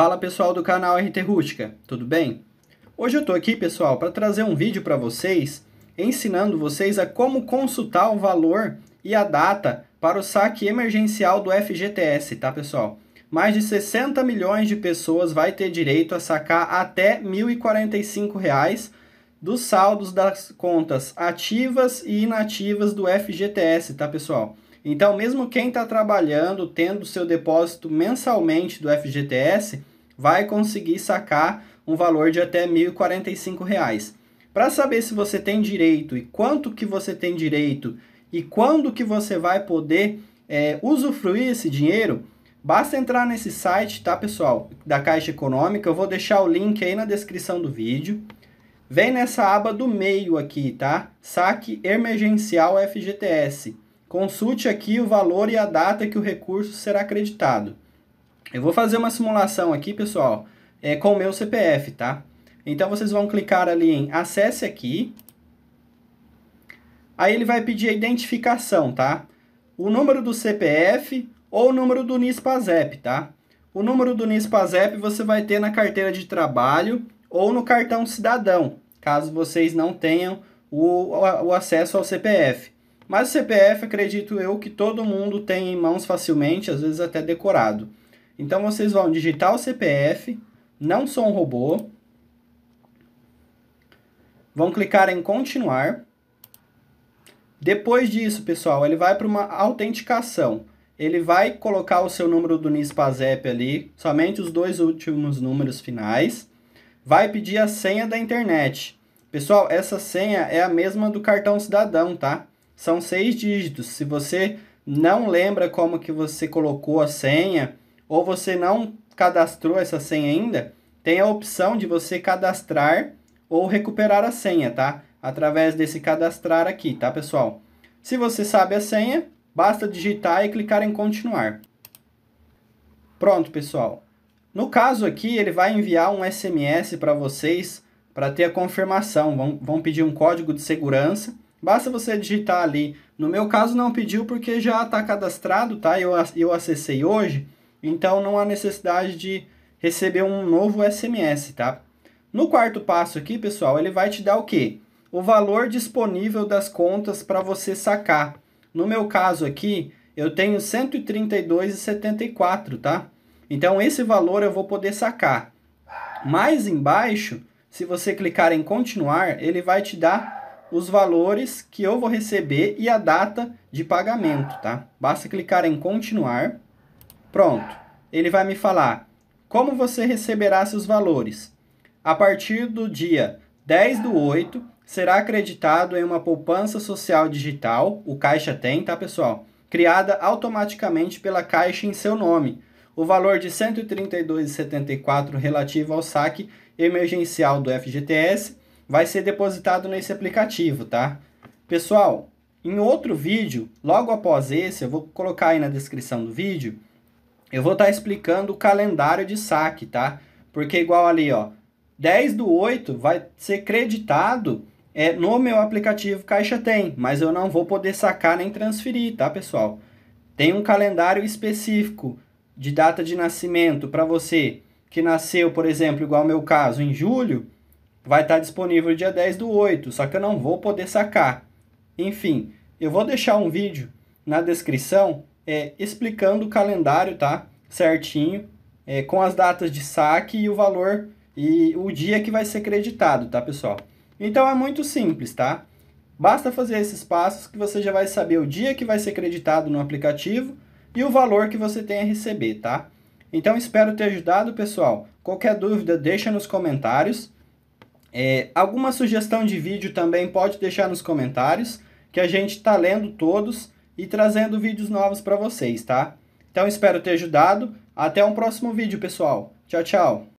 Fala pessoal do canal RT Rústica, tudo bem? Hoje eu estou aqui pessoal para trazer um vídeo para vocês ensinando vocês a como consultar o valor e a data para o saque emergencial do FGTS, tá pessoal? Mais de 60 milhões de pessoas vai ter direito a sacar até R$ 1.045 reais dos saldos das contas ativas e inativas do FGTS, tá pessoal? Então, mesmo quem está trabalhando, tendo seu depósito mensalmente do FGTS, vai conseguir sacar um valor de até R$ 1.045. Para saber se você tem direito e quanto que você tem direito e quando que você vai poder é, usufruir esse dinheiro, basta entrar nesse site, tá pessoal, da Caixa Econômica, eu vou deixar o link aí na descrição do vídeo. Vem nessa aba do meio aqui, tá? Saque emergencial FGTS. Consulte aqui o valor e a data que o recurso será acreditado. Eu vou fazer uma simulação aqui, pessoal, é, com o meu CPF, tá? Então, vocês vão clicar ali em Acesse aqui. Aí ele vai pedir a identificação, tá? O número do CPF ou o número do NISPAZEP, tá? O número do NISPAZEP você vai ter na carteira de trabalho ou no cartão cidadão, caso vocês não tenham o, o acesso ao CPF. Mas o CPF, acredito eu, que todo mundo tem em mãos facilmente, às vezes até decorado. Então vocês vão digitar o CPF, não sou um robô. Vão clicar em continuar. Depois disso, pessoal, ele vai para uma autenticação. Ele vai colocar o seu número do NISPAZEP ali, somente os dois últimos números finais. Vai pedir a senha da internet. Pessoal, essa senha é a mesma do cartão cidadão, tá? São seis dígitos. Se você não lembra como que você colocou a senha, ou você não cadastrou essa senha ainda, tem a opção de você cadastrar ou recuperar a senha, tá? Através desse cadastrar aqui, tá, pessoal? Se você sabe a senha, basta digitar e clicar em continuar. Pronto, pessoal. No caso aqui, ele vai enviar um SMS para vocês para ter a confirmação. Vão, vão pedir um código de segurança. Basta você digitar ali. No meu caso, não pediu porque já está cadastrado, tá? Eu, eu acessei hoje. Então não há necessidade de receber um novo SMS, tá? No quarto passo aqui, pessoal, ele vai te dar o quê? O valor disponível das contas para você sacar. No meu caso aqui, eu tenho 132,74, tá? Então esse valor eu vou poder sacar. Mais embaixo, se você clicar em continuar, ele vai te dar os valores que eu vou receber e a data de pagamento, tá? Basta clicar em continuar. Pronto. Ele vai me falar como você receberá seus valores. A partir do dia 10 do 8, será acreditado em uma poupança social digital, o Caixa tem, tá pessoal? Criada automaticamente pela Caixa em seu nome. O valor de R$ 132,74 relativo ao saque emergencial do FGTS vai ser depositado nesse aplicativo, tá? Pessoal, em outro vídeo, logo após esse, eu vou colocar aí na descrição do vídeo, eu vou estar tá explicando o calendário de saque, tá? Porque igual ali, ó, 10 do 8 vai ser creditado é, no meu aplicativo Caixa Tem, mas eu não vou poder sacar nem transferir, tá, pessoal? Tem um calendário específico de data de nascimento para você que nasceu, por exemplo, igual ao meu caso, em julho, vai estar tá disponível dia 10 do 8, só que eu não vou poder sacar. Enfim, eu vou deixar um vídeo na descrição é, explicando o calendário, tá? Certinho, é, com as datas de saque e o valor e o dia que vai ser creditado, tá, pessoal? Então é muito simples, tá? Basta fazer esses passos que você já vai saber o dia que vai ser creditado no aplicativo e o valor que você tem a receber, tá? Então espero ter ajudado, pessoal. Qualquer dúvida, deixa nos comentários. É, alguma sugestão de vídeo também pode deixar nos comentários, que a gente está lendo todos e trazendo vídeos novos para vocês, tá? Então espero ter ajudado. Até um próximo vídeo, pessoal. Tchau, tchau.